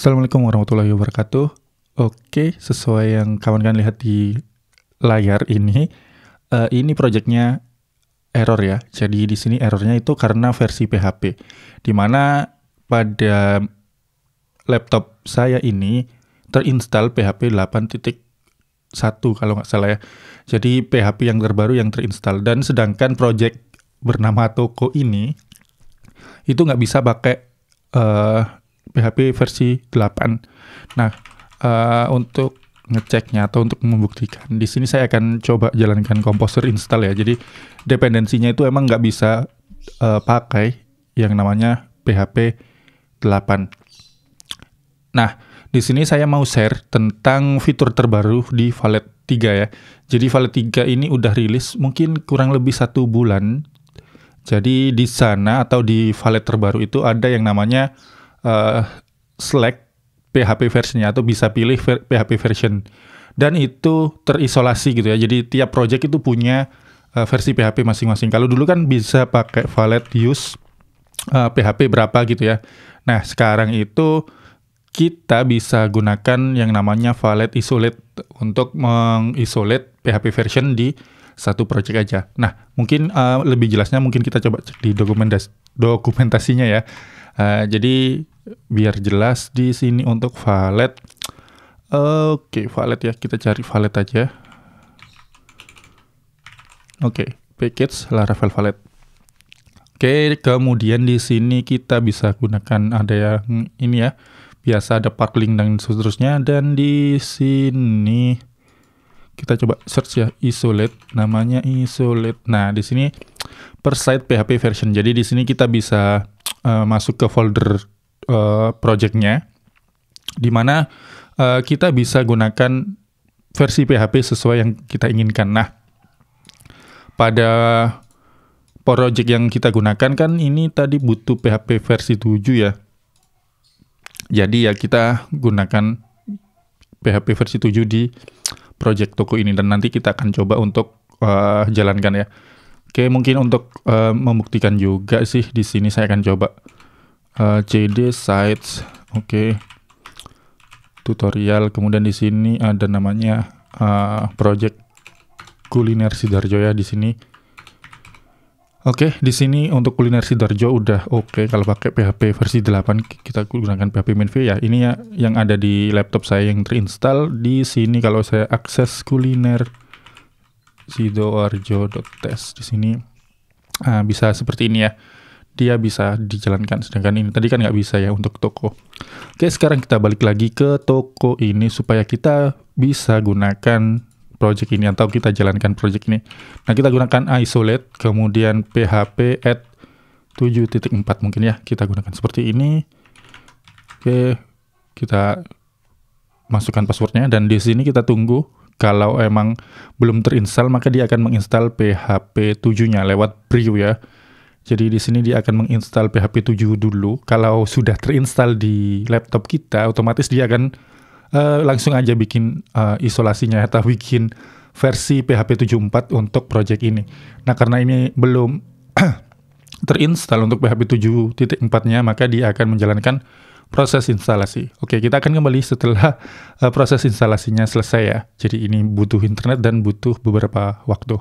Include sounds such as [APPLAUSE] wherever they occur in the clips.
Assalamualaikum warahmatullahi wabarakatuh. Oke, sesuai yang kawan-kawan lihat di layar ini, uh, ini projectnya error ya. Jadi di sini errornya itu karena versi PHP, Dimana pada laptop saya ini terinstall PHP 8.1 kalau nggak salah ya. Jadi PHP yang terbaru yang terinstall dan sedangkan project bernama Toko ini itu nggak bisa pakai uh, PHP versi 8. Nah, uh, untuk ngeceknya atau untuk membuktikan, di sini saya akan coba jalankan Composer install ya. Jadi dependensinya itu emang nggak bisa uh, pakai yang namanya PHP 8. Nah, di sini saya mau share tentang fitur terbaru di Valet 3 ya. Jadi Valet 3 ini udah rilis mungkin kurang lebih satu bulan. Jadi di sana atau di Valet terbaru itu ada yang namanya uh, select PHP versionnya atau bisa pilih ver PHP version dan itu terisolasi gitu ya. Jadi tiap project itu punya uh, versi PHP masing-masing. Kalau dulu kan bisa pakai valet use uh, eh, PHP berapa gitu ya. Nah, sekarang itu kita bisa gunakan yang namanya valet isolate untuk mengisolate PHP version di satu project aja. Nah, mungkin uh, lebih jelasnya mungkin kita coba cek di dokumentas dokumentasinya ya. Uh, jadi biar jelas di sini untuk valet. Oke, okay, valet ya, kita cari valet aja. Oke, okay, package Laravel valet. Oke, okay, kemudian di sini kita bisa gunakan ada yang ini ya. Biasa ada parkling dan seterusnya dan di sini kita coba search ya isolate namanya isolate. Nah, di sini per site PHP version. Jadi di sini kita bisa uh, masuk ke folder Eh, projectnya, di mana uh, kita bisa gunakan versi PHP sesuai yang kita inginkan. Nah, pada project yang kita gunakan kan ini tadi butuh PHP versi 7 ya. Jadi ya kita gunakan PHP versi 7 di project toko ini dan nanti kita akan coba untuk uh, jalankan ya. Oke, mungkin untuk uh, membuktikan juga sih di sini saya akan coba uh, eh, CD sites, oke. Okay. Tutorial, kemudian di sini ada namanya uh, project kuliner Sidarjo ya di sini. Oke, okay, di sini untuk kuliner Sidarjo udah oke okay. kalau pakai PHP versi 8 kita gunakan PHP Minview ya. Ini ya yang ada di laptop saya yang terinstall di sini kalau saya akses kuliner sidoarjo.test di sini uh, bisa seperti ini ya dia bisa dijalankan sedangkan ini tadi kan nggak bisa ya untuk toko oke sekarang kita balik lagi ke toko ini supaya kita bisa gunakan project ini atau kita jalankan project ini nah kita gunakan isolate kemudian php at 7.4 mungkin ya kita gunakan seperti ini oke kita masukkan passwordnya dan di sini kita tunggu kalau emang belum terinstall maka dia akan menginstal PHP 7-nya lewat preview ya. Jadi di sini dia akan menginstal PHP 7 dulu. Kalau sudah terinstal di laptop kita, otomatis dia akan uh, langsung aja bikin uh, isolasinya atau bikin versi PHP 74 untuk project ini. Nah, karena ini belum [CLEARS THROAT] terinstal untuk PHP 7.4-nya, maka dia akan menjalankan proses instalasi. Oke, kita akan kembali setelah uh, proses instalasinya selesai ya. Jadi ini butuh internet dan butuh beberapa waktu.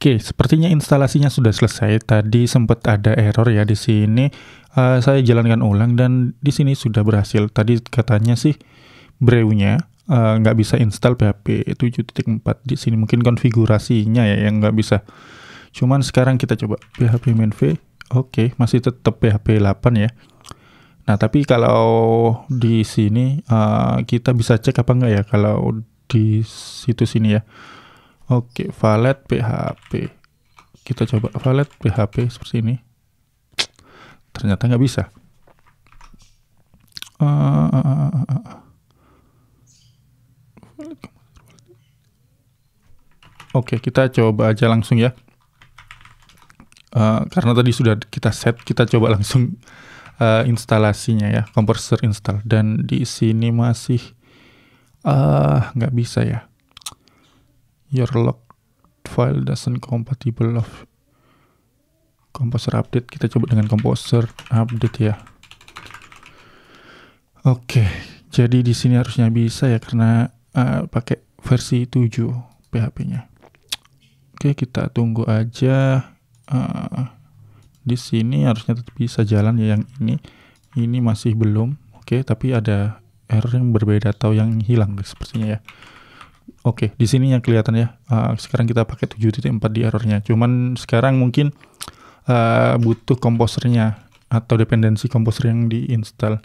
Oke, sepertinya instalasinya sudah selesai. Tadi sempat ada error ya di sini. Uh, saya jalankan ulang dan di sini sudah berhasil. Tadi katanya sih brewnya uh, nggak bisa install PHP 7.4 di sini. Mungkin konfigurasinya ya yang nggak bisa. Cuman sekarang kita coba PHP main v. Oke, masih tetap PHP 8 ya. Nah, tapi kalau di sini uh, kita bisa cek apa nggak ya kalau di situs ini ya. Oke, valet PHP. Kita coba valet PHP seperti ini. Ternyata nggak bisa. Uh, Oke, kita coba aja langsung ya. Uh, karena tadi sudah kita set, kita coba [LAUGHS] langsung uh, instalasinya ya, compressor install. Dan di sini masih nggak uh, bisa ya your locked file doesn't compatible of composer update kita coba dengan composer update ya oke okay, jadi di sini harusnya bisa ya karena uh, pakai versi 7 PHP nya oke okay, kita tunggu aja uh, di sini harusnya tetap bisa jalan ya yang ini ini masih belum oke okay, tapi ada error yang berbeda atau yang hilang sepertinya ya Oke, di sini yang kelihatan ya. Ah, sekarang kita pakai 7.4 di errornya. Cuman sekarang mungkin ah, butuh komposernya atau dependensi komposer yang diinstal.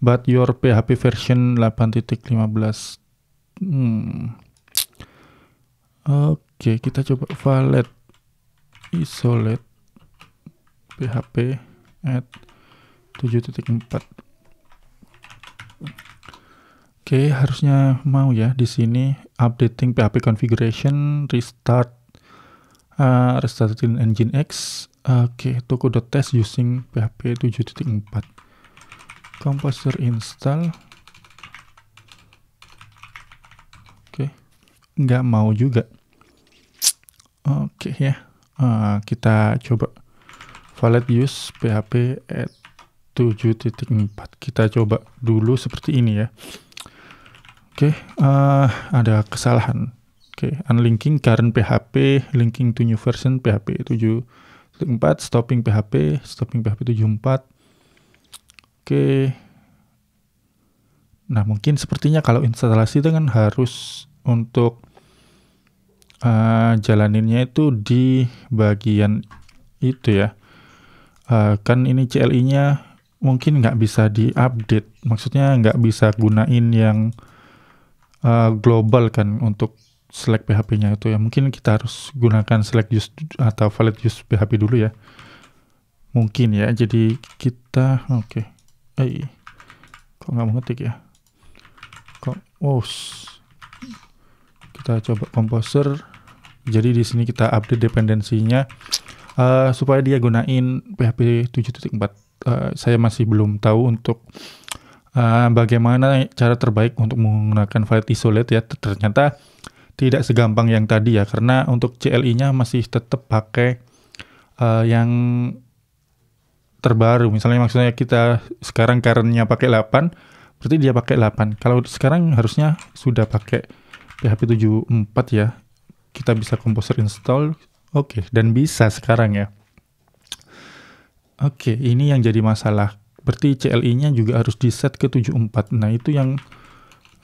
But your PHP version 8.15. Hmm. Oke, kita coba valid isolate PHP at 7.4. Oke, harusnya mau ya di sini updating PHP configuration, restart, uh, restart engine X. Oke, okay, toko kode test using PHP 7.4. Composer install. Oke, okay. nggak mau juga. Oke okay, ya, uh, kita coba valid use PHP at 7.4. Kita coba dulu seperti ini ya. Oke, okay, uh, eh, ada kesalahan. Oke, okay, unlinking current PHP, linking to new version PHP 7.4, stopping PHP, stopping PHP 74. Oke. Okay. Nah, mungkin sepertinya kalau instalasi itu kan harus untuk uh, jalaninnya itu di bagian itu ya. Uh, kan ini CLI-nya mungkin nggak bisa diupdate, maksudnya nggak bisa gunain yang uh, global kan untuk select PHP-nya itu ya. Mungkin kita harus gunakan select use atau valid use PHP dulu ya. Mungkin ya. Jadi kita oke. Okay. Eh, kok nggak mengetik ya? Kok Oh, Kita coba composer. Jadi di sini kita update dependensinya uh, supaya dia gunain PHP 7.4. Uh, saya masih belum tahu untuk uh, bagaimana cara terbaik untuk menggunakan file isolate ya ternyata tidak segampang yang tadi ya karena untuk CLI-nya masih tetap pakai uh, yang terbaru misalnya maksudnya kita sekarang karennya pakai 8 berarti dia pakai 8 kalau sekarang harusnya sudah pakai PHP 74 ya kita bisa composer install oke okay. dan bisa sekarang ya oke okay, ini yang jadi masalah berarti CLI-nya juga harus di set ke 74. Nah, itu yang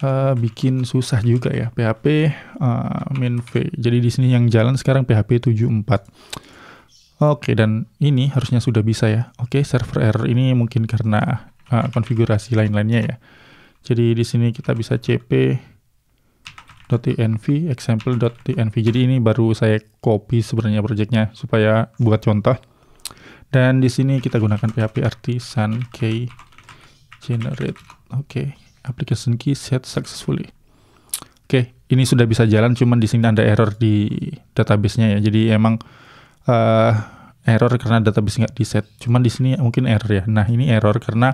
uh, bikin susah juga ya PHP uh, eh, min v. Jadi di sini yang jalan sekarang PHP 74. Oke, dan ini harusnya sudah bisa ya. Oke, server error ini mungkin karena uh, konfigurasi lain-lainnya ya. Jadi di sini kita bisa cp .env example.env. Jadi ini baru saya copy sebenarnya projectnya supaya buat contoh dan di sini kita gunakan PHP artisan key generate oke okay. application key set successfully oke okay. ini sudah bisa jalan cuman di sini ada error di databasenya ya jadi emang uh, error karena database nggak di set cuman di sini mungkin error ya nah ini error karena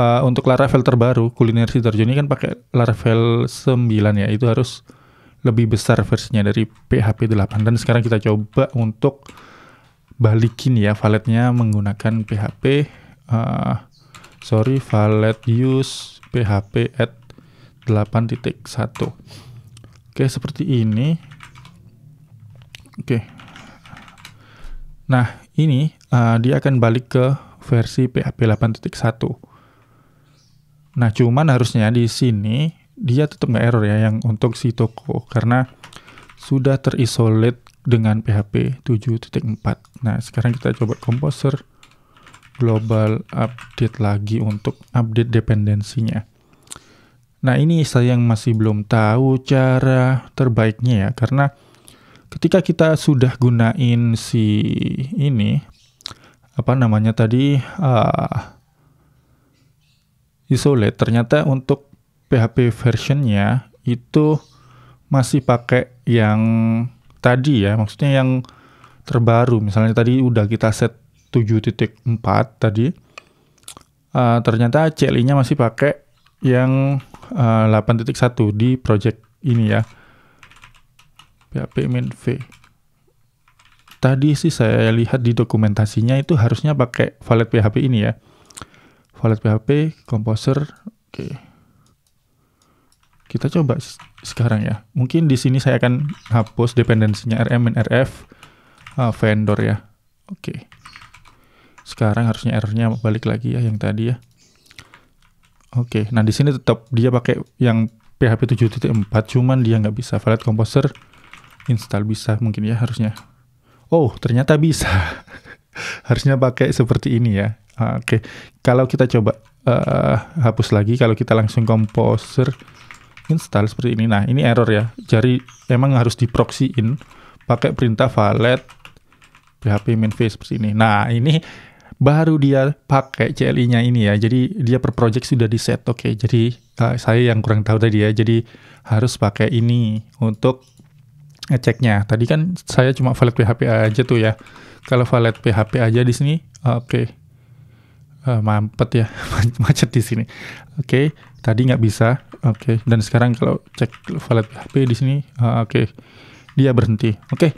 uh, untuk Laravel terbaru kuliner si ini kan pakai Laravel 9 ya itu harus lebih besar versinya dari PHP 8 dan sekarang kita coba untuk balikin ya valetnya menggunakan PHP uh, eh, sorry valet use PHP at 8.1 oke seperti ini oke nah ini uh, dia akan balik ke versi PHP 8.1 nah cuman harusnya di sini dia tetap nggak error ya yang untuk si toko karena sudah terisolate dengan PHP 7.4. Nah, sekarang kita coba composer global update lagi untuk update dependensinya. Nah, ini saya yang masih belum tahu cara terbaiknya ya, karena ketika kita sudah gunain si ini apa namanya tadi uh, isolate ternyata untuk PHP versionnya itu masih pakai yang tadi ya, maksudnya yang terbaru. Misalnya tadi udah kita set 7.4 tadi, uh, ternyata CLI-nya masih pakai yang uh, eh, 8.1 di project ini ya. PHP min V. Tadi sih saya lihat di dokumentasinya itu harusnya pakai valet PHP ini ya. Valet PHP, composer, oke. Okay. Kita coba sekarang ya. Mungkin di sini saya akan hapus dependensinya RM dan RF uh, ah, vendor ya. Oke. Okay. Sekarang harusnya errornya balik lagi ya yang tadi ya. Oke, okay. nah di sini tetap dia pakai yang PHP 7.4 cuman dia nggak bisa valid Composer install bisa mungkin ya harusnya. Oh, ternyata bisa. [LAUGHS] harusnya pakai seperti ini ya. Ah, oke, okay. kalau kita coba uh, hapus lagi kalau kita langsung Composer install seperti ini. Nah, ini error ya. Jadi emang harus diproxyin pakai perintah valet php minv seperti ini. Nah, ini baru dia pakai CLI-nya ini ya. Jadi dia per project sudah di set. Oke, okay, jadi uh, saya yang kurang tahu tadi ya. Jadi harus pakai ini untuk ngeceknya. Tadi kan saya cuma valet PHP aja tuh ya. Kalau valet PHP aja di sini, oke. Okay uh, mampet ya [LAUGHS] macet di sini oke okay. tadi nggak bisa oke okay. dan sekarang kalau cek valet hp di sini uh, oke okay. dia berhenti oke okay.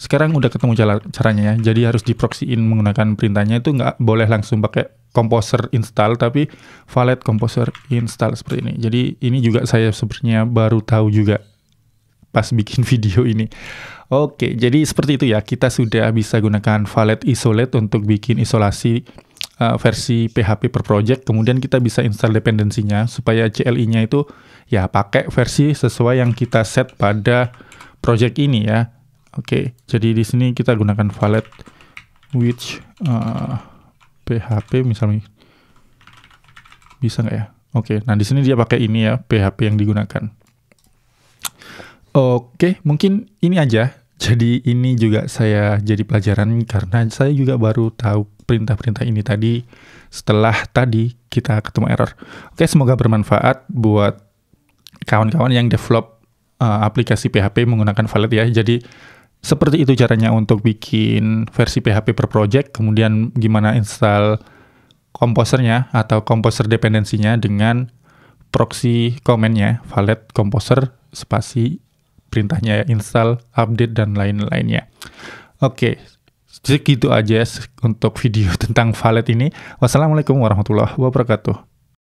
sekarang udah ketemu cara caranya ya jadi harus diproksiin menggunakan perintahnya itu nggak boleh langsung pakai composer install tapi valet composer install seperti ini jadi ini juga saya sebenarnya baru tahu juga pas bikin [LAUGHS] video ini. Oke, jadi seperti itu ya. Kita sudah bisa gunakan valet isolate untuk bikin isolasi uh, versi PHP per project, kemudian kita bisa install dependensinya supaya CLI-nya itu ya pakai versi sesuai yang kita set pada project ini ya. Oke, okay, jadi di sini kita gunakan valid which uh, eh, PHP misalnya bisa nggak ya? Oke, okay, nah di sini dia pakai ini ya PHP yang digunakan. Oke, okay, mungkin ini aja. Jadi ini juga saya jadi pelajaran karena saya juga baru tahu perintah-perintah ini tadi setelah tadi kita ketemu error. Oke, semoga bermanfaat buat kawan-kawan yang develop uh, aplikasi PHP menggunakan valet ya. Jadi seperti itu caranya untuk bikin versi PHP per project, kemudian gimana install komposernya atau komposer dependensinya dengan proxy komennya, valet komposer spasi perintahnya ya, install, update dan lain-lainnya. Oke, Segitu aja untuk video tentang valet ini. Wassalamualaikum warahmatullahi wabarakatuh.